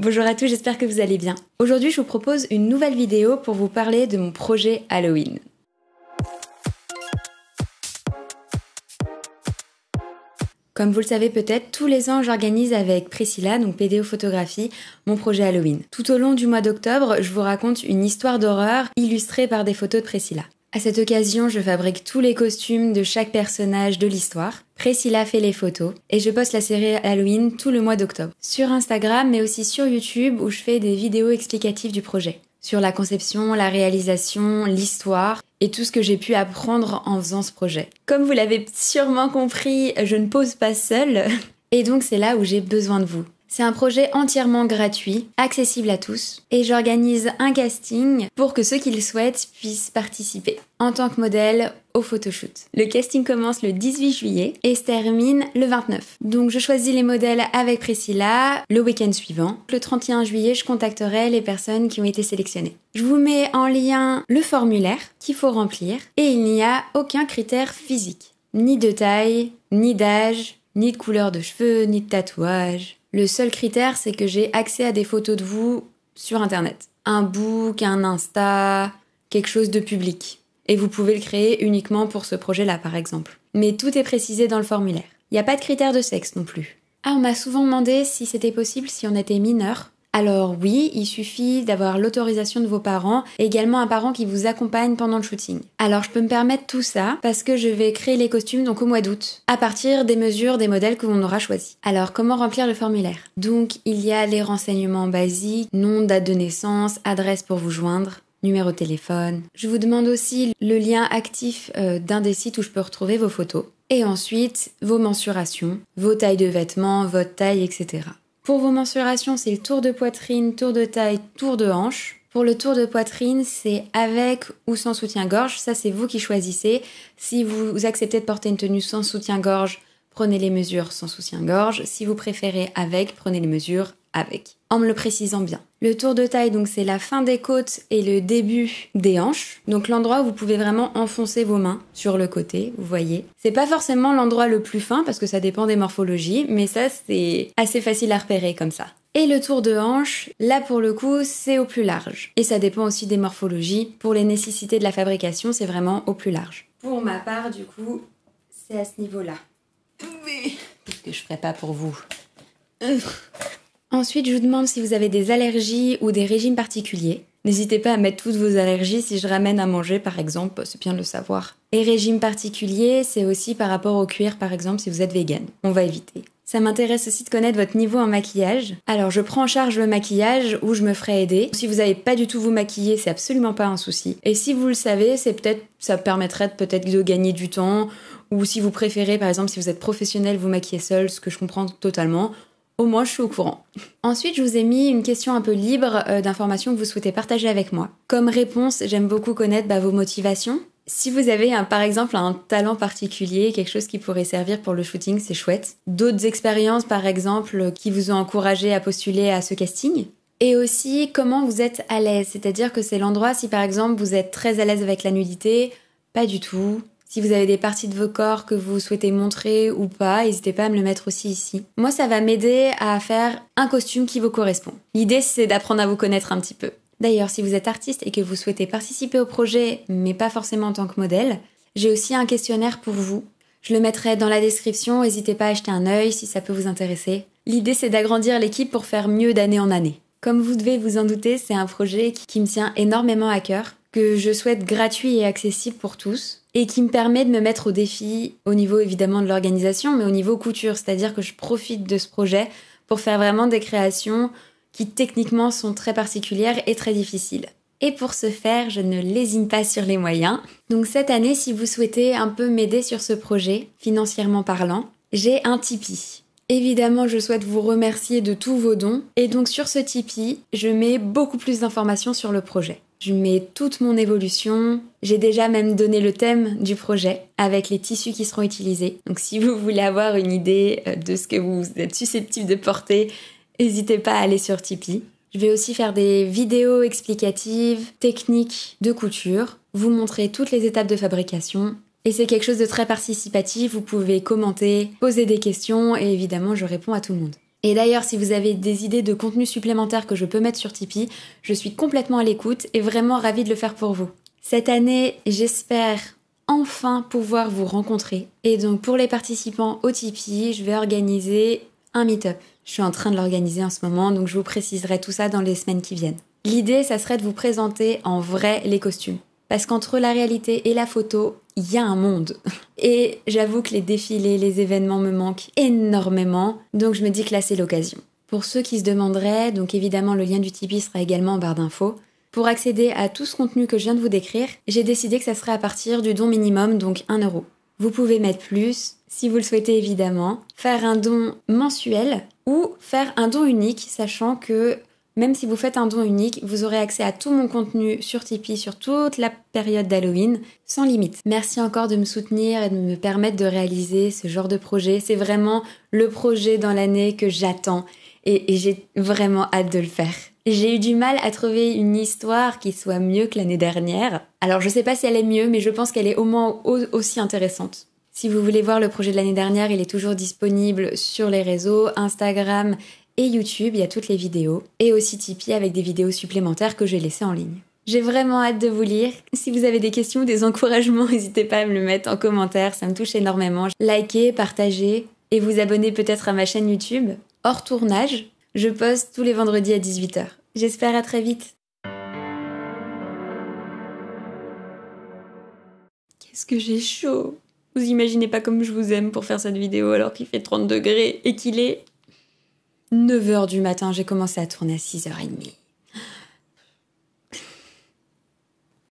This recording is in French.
Bonjour à tous, j'espère que vous allez bien. Aujourd'hui, je vous propose une nouvelle vidéo pour vous parler de mon projet Halloween. Comme vous le savez peut-être, tous les ans, j'organise avec Priscilla, donc PDO Photographie, mon projet Halloween. Tout au long du mois d'octobre, je vous raconte une histoire d'horreur illustrée par des photos de Priscilla. À cette occasion, je fabrique tous les costumes de chaque personnage de l'histoire. Priscilla fait les photos et je poste la série Halloween tout le mois d'octobre. Sur Instagram, mais aussi sur YouTube où je fais des vidéos explicatives du projet. Sur la conception, la réalisation, l'histoire et tout ce que j'ai pu apprendre en faisant ce projet. Comme vous l'avez sûrement compris, je ne pose pas seule. Et donc c'est là où j'ai besoin de vous. C'est un projet entièrement gratuit, accessible à tous, et j'organise un casting pour que ceux qui le souhaitent puissent participer en tant que modèle au photoshoot. Le casting commence le 18 juillet et se termine le 29. Donc je choisis les modèles avec Priscilla le week-end suivant. Le 31 juillet, je contacterai les personnes qui ont été sélectionnées. Je vous mets en lien le formulaire qu'il faut remplir et il n'y a aucun critère physique, ni de taille, ni d'âge, ni de couleur de cheveux, ni de tatouage. Le seul critère, c'est que j'ai accès à des photos de vous sur Internet. Un book, un Insta, quelque chose de public. Et vous pouvez le créer uniquement pour ce projet-là, par exemple. Mais tout est précisé dans le formulaire. Il n'y a pas de critère de sexe non plus. Ah, on m'a souvent demandé si c'était possible si on était mineur alors oui, il suffit d'avoir l'autorisation de vos parents, et également un parent qui vous accompagne pendant le shooting. Alors je peux me permettre tout ça parce que je vais créer les costumes donc au mois d'août, à partir des mesures des modèles que l'on aura choisis. Alors comment remplir le formulaire Donc il y a les renseignements basiques, nom, date de naissance, adresse pour vous joindre, numéro de téléphone. Je vous demande aussi le lien actif euh, d'un des sites où je peux retrouver vos photos. Et ensuite, vos mensurations, vos tailles de vêtements, votre taille, etc. Pour vos mensurations, c'est le tour de poitrine, tour de taille, tour de hanche. Pour le tour de poitrine, c'est avec ou sans soutien-gorge. Ça, c'est vous qui choisissez. Si vous acceptez de porter une tenue sans soutien-gorge, prenez les mesures sans soutien-gorge. Si vous préférez avec, prenez les mesures avec, en me le précisant bien. Le tour de taille, donc c'est la fin des côtes et le début des hanches, donc l'endroit où vous pouvez vraiment enfoncer vos mains sur le côté, vous voyez. C'est pas forcément l'endroit le plus fin parce que ça dépend des morphologies, mais ça c'est assez facile à repérer comme ça. Et le tour de hanche, là pour le coup, c'est au plus large. Et ça dépend aussi des morphologies. Pour les nécessités de la fabrication, c'est vraiment au plus large. Pour ma part, du coup, c'est à ce niveau-là. Mais... Qu'est-ce que je ferais pas pour vous euh, Ensuite, je vous demande si vous avez des allergies ou des régimes particuliers. N'hésitez pas à mettre toutes vos allergies si je ramène à manger par exemple, c'est bien de le savoir. Et régime particulier, c'est aussi par rapport au cuir par exemple si vous êtes vegan. On va éviter. Ça m'intéresse aussi de connaître votre niveau en maquillage. Alors je prends en charge le maquillage ou je me ferai aider. Si vous n'avez pas du tout vous maquiller, c'est absolument pas un souci. Et si vous le savez, c'est peut-être ça permettrait peut-être de gagner du temps ou si vous préférez par exemple si vous êtes professionnel vous maquillez seul, ce que je comprends totalement, au moins je suis au courant. Ensuite, je vous ai mis une question un peu libre euh, d'informations que vous souhaitez partager avec moi. Comme réponse, j'aime beaucoup connaître bah, vos motivations. Si vous avez par exemple un talent particulier, quelque chose qui pourrait servir pour le shooting, c'est chouette. D'autres expériences, par exemple, qui vous ont encouragé à postuler à ce casting. Et aussi comment vous êtes à l'aise, c'est-à-dire que c'est l'endroit si par exemple vous êtes très à l'aise avec la nudité, pas du tout, si vous avez des parties de vos corps que vous souhaitez montrer ou pas, n'hésitez pas à me le mettre aussi ici. Moi, ça va m'aider à faire un costume qui vous correspond. L'idée, c'est d'apprendre à vous connaître un petit peu. D'ailleurs, si vous êtes artiste et que vous souhaitez participer au projet, mais pas forcément en tant que modèle, j'ai aussi un questionnaire pour vous. Je le mettrai dans la description, n'hésitez pas à acheter un œil si ça peut vous intéresser. L'idée c'est d'agrandir l'équipe pour faire mieux d'année en année. Comme vous devez vous en douter, c'est un projet qui me tient énormément à cœur, que je souhaite gratuit et accessible pour tous et qui me permet de me mettre au défi au niveau évidemment de l'organisation, mais au niveau couture, c'est-à-dire que je profite de ce projet pour faire vraiment des créations qui techniquement sont très particulières et très difficiles. Et pour ce faire, je ne lésine pas sur les moyens. Donc cette année, si vous souhaitez un peu m'aider sur ce projet, financièrement parlant, j'ai un Tipeee. Évidemment, je souhaite vous remercier de tous vos dons. Et donc sur ce Tipeee, je mets beaucoup plus d'informations sur le projet. Je mets toute mon évolution. J'ai déjà même donné le thème du projet avec les tissus qui seront utilisés. Donc si vous voulez avoir une idée euh, de ce que vous êtes susceptible de porter, n'hésitez pas à aller sur Tipeee. Je vais aussi faire des vidéos explicatives, techniques de couture, vous montrer toutes les étapes de fabrication. Et c'est quelque chose de très participatif, vous pouvez commenter, poser des questions et évidemment je réponds à tout le monde. Et d'ailleurs, si vous avez des idées de contenu supplémentaire que je peux mettre sur Tipeee, je suis complètement à l'écoute et vraiment ravie de le faire pour vous. Cette année, j'espère enfin pouvoir vous rencontrer. Et donc pour les participants au Tipeee, je vais organiser un meet-up. Je suis en train de l'organiser en ce moment, donc je vous préciserai tout ça dans les semaines qui viennent. L'idée, ça serait de vous présenter en vrai les costumes. Parce qu'entre la réalité et la photo, il y a un monde. Et j'avoue que les défilés, les événements me manquent énormément, donc je me dis que là c'est l'occasion. Pour ceux qui se demanderaient, donc évidemment le lien du Tipeee sera également en barre d'infos. Pour accéder à tout ce contenu que je viens de vous décrire, j'ai décidé que ça serait à partir du don minimum, donc 1 euro. Vous pouvez mettre plus, si vous le souhaitez évidemment, faire un don mensuel ou faire un don unique, sachant que même si vous faites un don unique, vous aurez accès à tout mon contenu sur Tipeee sur toute la période d'Halloween, sans limite. Merci encore de me soutenir et de me permettre de réaliser ce genre de projet. C'est vraiment le projet dans l'année que j'attends et, j'ai vraiment hâte de le faire. J'ai eu du mal à trouver une histoire qui soit mieux que l'année dernière. Alors je sais pas si elle est mieux, mais je pense qu'elle est au moins aussi intéressante. Si vous voulez voir le projet de l'année dernière, il est toujours disponible sur les réseaux, Instagram et YouTube, il y a toutes les vidéos, et aussi Tipeee avec des vidéos supplémentaires que j'ai laissées en ligne. J'ai vraiment hâte de vous lire. Si vous avez des questions ou des encouragements, n'hésitez pas à me le mettre en commentaire, ça me touche énormément. Likez, partagez et vous abonnez peut-être à ma chaîne YouTube. Hors tournage, je poste tous les vendredis à 18h. J'espère à très vite. Qu'est-ce que j'ai chaud Vous imaginez pas comme je vous aime pour faire cette vidéo alors qu'il fait 30 degrés et qu'il est 9h du matin, j'ai commencé à tourner à 6h30.